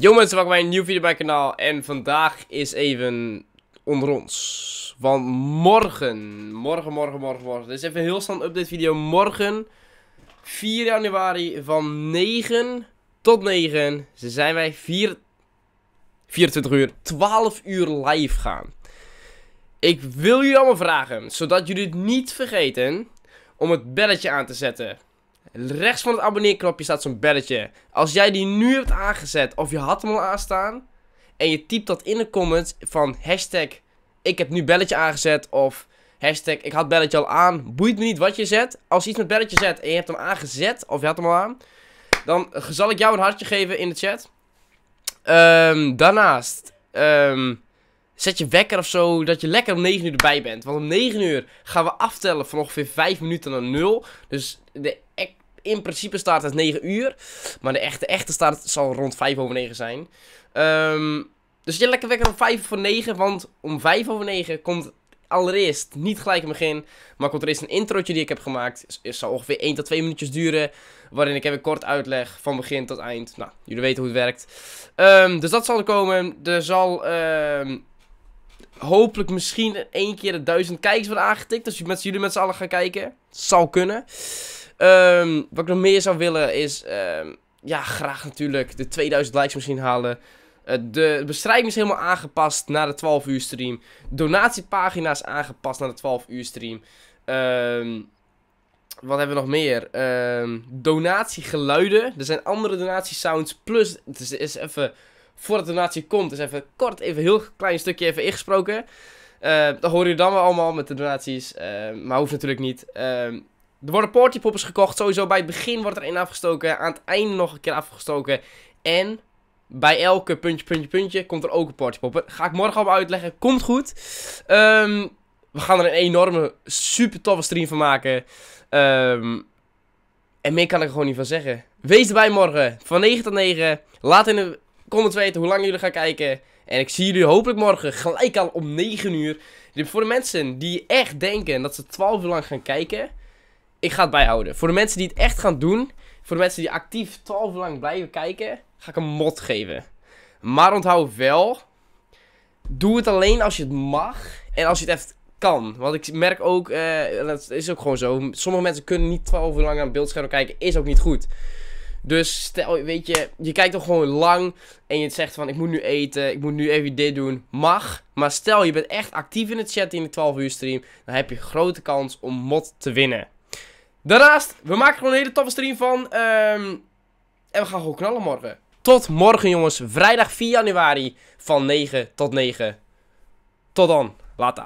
Yo mensen, welkom bij een nieuwe video bij het kanaal en vandaag is even onder ons. Want morgen, morgen, morgen, morgen, morgen, dit is even een heel snel update video. Morgen, 4 januari van 9 tot 9, zijn wij 4, 24 uur, 12 uur live gaan. Ik wil jullie allemaal vragen, zodat jullie het niet vergeten, om het belletje aan te zetten. Rechts van het abonneerknopje staat zo'n belletje. Als jij die nu hebt aangezet of je had hem al aanstaan. En je typt dat in de comments van hashtag ik heb nu belletje aangezet of hashtag ik had belletje al aan. Boeit me niet wat je zet. Als je iets met belletje zet en je hebt hem aangezet of je had hem al aan. Dan zal ik jou een hartje geven in de chat. Ehm, daarnaast ehm, zet je wekker of zo dat je lekker om 9 uur erbij bent. Want om 9 uur gaan we aftellen van ongeveer 5 minuten naar 0. Dus de in principe start het 9 uur. Maar de echte, echte start zal rond 5 over 9 zijn. Um, dus je lekker wekker om 5 voor 9. Want om 5 over 9 komt allereerst niet gelijk een begin. Maar komt er eerst een introotje die ik heb gemaakt. Het zal ongeveer 1 tot 2 minuutjes duren. Waarin ik even kort uitleg van begin tot eind. Nou, jullie weten hoe het werkt. Um, dus dat zal er komen. Er zal... Um, hopelijk misschien één keer de duizend kijkers worden aangetikt. Als dus jullie met z'n allen gaan kijken. Zal kunnen. Ehm, wat ik nog meer zou willen is, ehm, ja, graag natuurlijk de 2000 likes misschien halen. Eh, de beschrijving is helemaal aangepast naar de 12 uur stream. Donatiepagina's aangepast naar de 12 uur stream. Ehm, wat hebben we nog meer? donatiegeluiden. Er zijn andere donatiesounds. Plus, het is, is even, voordat de donatie komt, is even kort, even heel klein stukje even ingesproken. Uh, dat hoor je dan wel allemaal met de donaties. maar hoeft natuurlijk niet. Uh, er worden partypoppers gekocht. Sowieso bij het begin wordt er één afgestoken. Aan het einde nog een keer afgestoken. En bij elke puntje, puntje, puntje komt er ook een partypopper. Ga ik morgen al uitleggen. Komt goed. Ehm, we gaan er een enorme, super toffe stream van maken. Ehm, en meer kan ik er gewoon niet van zeggen. Wees erbij morgen. Van 9 tot 9. Laat in de comments weten hoe lang jullie gaan kijken. En ik zie jullie hopelijk morgen gelijk al om 9 uur. voor de mensen die echt denken dat ze 12 uur lang gaan kijken ik ga het bijhouden. Voor de mensen die het echt gaan doen, voor de mensen die actief 12 lang blijven kijken, ga ik een mod geven. Maar onthoud wel, doe het alleen als je het mag en als je het echt kan. Want ik merk ook, uh, dat is ook gewoon zo, sommige mensen kunnen niet 12 uur lang aan het beeldscherm kijken, is ook niet goed. Dus stel, weet je, je kijkt toch gewoon lang en je zegt van ik moet nu eten, ik moet nu even dit doen. Mag, maar stel je bent echt actief in het chat in de 12 uur stream, dan heb je grote kans om mod te winnen. Daarnaast, we maken gewoon een hele toffe stream van. Ehm, en we gaan gewoon knallen morgen. Tot morgen jongens, vrijdag 4 januari van 9 tot 9. Tot dan, later.